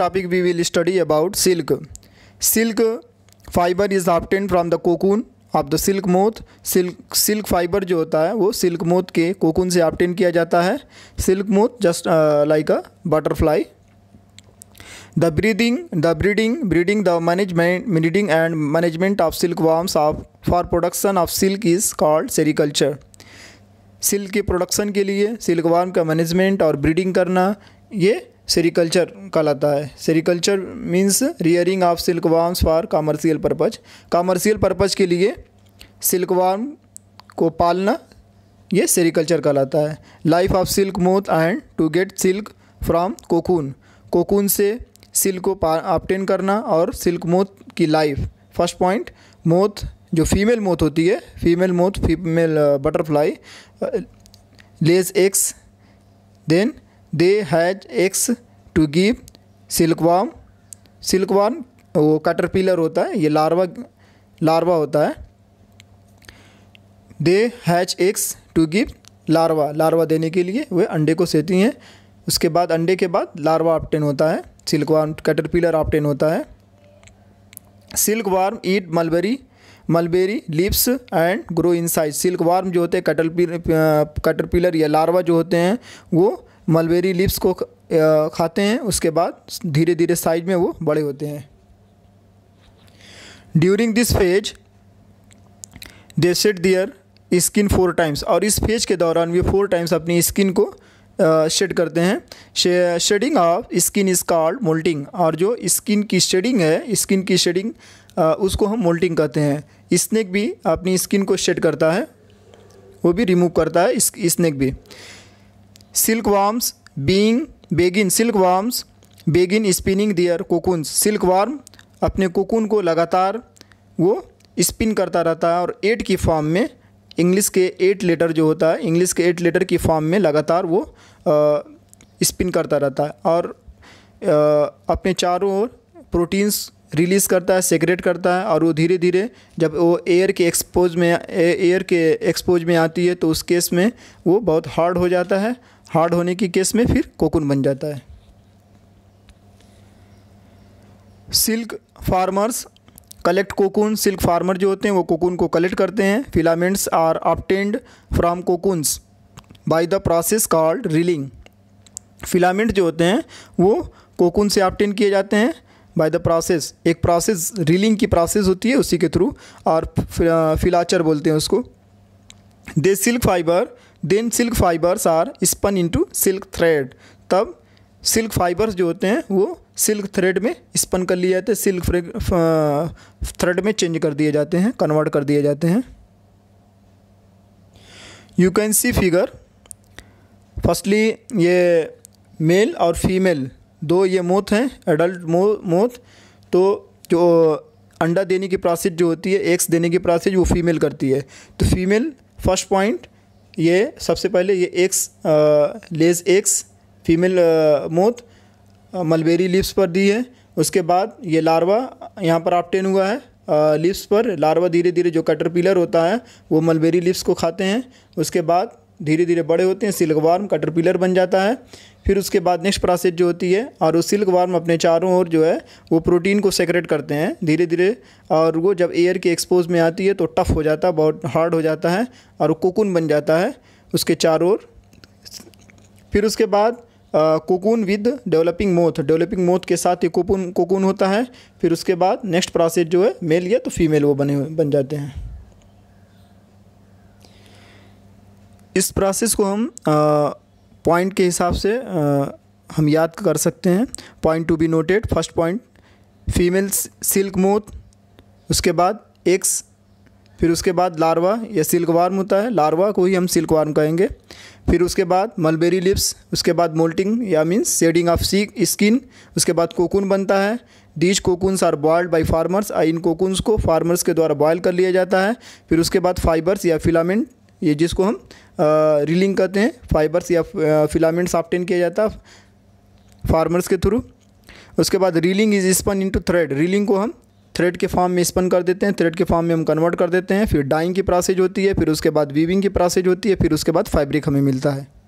topic we will study about silk silk fibre is obtain from the cocoon of the silk moth silk silk fibre जो होता है वो silk moth के cocoon से obtain किया जाता है silk moth just like a butterfly the breathing the breeding breeding the management breeding and management of silk worms of for production of silk is called sericulture silk के production के लिए silk worm का management और breeding करना ये sericulture कहलाता है sericulture means rearing of silk worms for commercial purpose commercial purpose के लिए सिल्क वार्म को पालना ये सेरिकल्चर कहलाता है life of silk moth and to get silk from cocoon cocoon से सिल्क को ऑप्टेन करना और सिल्क मोथ की लाइफ फर्स्ट पॉइंट मोथ जो फीमेल मोथ होती है female moth female butterfly lays eggs then they hatch eggs to give silkworm silkworm वो cutter pillar होता है ये लार्वा लार्वा होता है they hatch eggs to give larva larva देने के लिए वे अंडे को सेती हैं उसके बाद अंडे के बाद लार्वा ऑप्टेन होता है सिल्कवार्म पिलर ऑप्टेन होता है worm eat mulberry mulberry leaves and grow in silk worm जो होते हैं कटल पिलर या लार्वा जो होते हैं वो मलबेरी लिप्स को खाते हैं उसके बाद धीरे धीरे साइज में वो बड़े होते हैं during this phase they shed their skin four times और इस फेज के दौरान वे फोर टाइम्स अपनी स्किन को शेड करते हैं shedding of skin is called moulting और जो स्किन की शेडिंग है स्किन की शेडिंग उसको हम मोल्टिंग कहते हैं स्नैक भी अपनी स्किन को शेड करता है वो भी रिमूव करता है स्नैक भी silk worms being begin silk worms begin spinning their cocoon silk worm अपने कोकून को लगातार वो स्पिन करता रहता है और एट की फॉर्म में इंग्लिश के एट लेटर जो होता है इंग्लिश के एट लेटर की फॉर्म में लगातार वो स्पिन करता रहता है और आ, अपने चारों ओर प्रोटीन्स रिलीज़ करता है सेक्रेट करता है और वो धीरे धीरे जब वो एयर के एक्सपोज में एयर के एक्सपोज में आती है तो उस केस में वो बहुत हार्ड हो जाता है हार्ड होने की केस में फिर कोकुन बन जाता है silk farmers collect cocoon silk farmer जो होते हैं वो कोकुन को कलेक्ट करते हैं filaments are obtained from cocoons by the process called reeling filament जो होते हैं वो कोकून से ऑप्टेंड किए जाते हैं बाय द प्रोसेस एक प्रोसेस रिलिंग की प्रोसेस होती है उसी के थ्रू और फिलाचर बोलते हैं उसको they silk fibre then silk fibres are spun into silk thread तब सिल्क फाइबर्स जो होते हैं वो सिल्क थ्रेड में स्पन कर लिए जाते हैं सिल्क थ्रेड में चेंज कर दिए जाते हैं कन्वर्ट कर दिए जाते हैं you can see figure firstly ये मेल और फीमेल दो ये मोत हैं एडल्ट मोत तो जो अंडा देने की प्रोसेस जो होती है एग्स देने की प्रोसेस वो फीमेल करती है तो फीमेल फर्स्ट पॉइंट ये सबसे पहले ये eggs lays eggs female moth mulberry leaves पर दी है उसके बाद ये लार्वा यहाँ पर आपटेन हुआ है लिप्स पर लार्वा धीरे धीरे जो कटर पिलर होता है वो मलबेरी लिप्स को खाते हैं उसके बाद धीरे धीरे बड़े होते हैं सिल्कवार्म कटर पिलर बन जाता है फिर उसके बाद नेक्स्ट प्रोसेस जो होती है और वो सिल्क वार्म अपने चारों ओर जो है वो प्रोटीन को सेक्रेट करते हैं धीरे धीरे और वो जब एयर के एक्सपोज में आती है तो टफ़ हो जाता है बहुत हार्ड हो जाता है और कोकून बन जाता है उसके चारों ओर फिर उसके बाद cocoon with developing moth developing moth के साथ ही कोकून कोकून होता है फिर उसके बाद नेक्स्ट प्रोसेस जो है मेल या तो फीमेल वो बने बन जाते हैं इस प्रोसेस को हम आ, पॉइंट के हिसाब से आ, हम याद कर सकते हैं point to be noted first point female silk moth उसके बाद एक्स फिर उसके बाद लार्वा या सिल्क वार्म होता है लार्वा को ही हम सिल्क वार्म कहेंगे फिर उसके बाद मलबेरी लिप्स उसके बाद मोल्टिंग या means shedding of the skin उसके बाद कोकून बनता है these cocoons are boiled by farmers आई इन कोकून्स को फार्मर्स के द्वारा बॉयल कर लिया जाता है फिर उसके बाद फाइबर्स या फिलामेंट ये जिसको हम रिलिंग कहते हैं फाइबर्स या फिलामेंट्स ऑप्टेन किया जाता है फार्मर्स के थ्रू उसके बाद reeling is spun into thread reeling को हम थ्रेड के फॉर्म में स्पन कर देते हैं थ्रेड के फॉर्म में हम कन्वर्ट कर देते हैं फिर डाइंग की प्रोसेज होती है फिर उसके बाद वीविंग की प्रोसेज होती है फिर उसके बाद फैब्रिक हमें मिलता है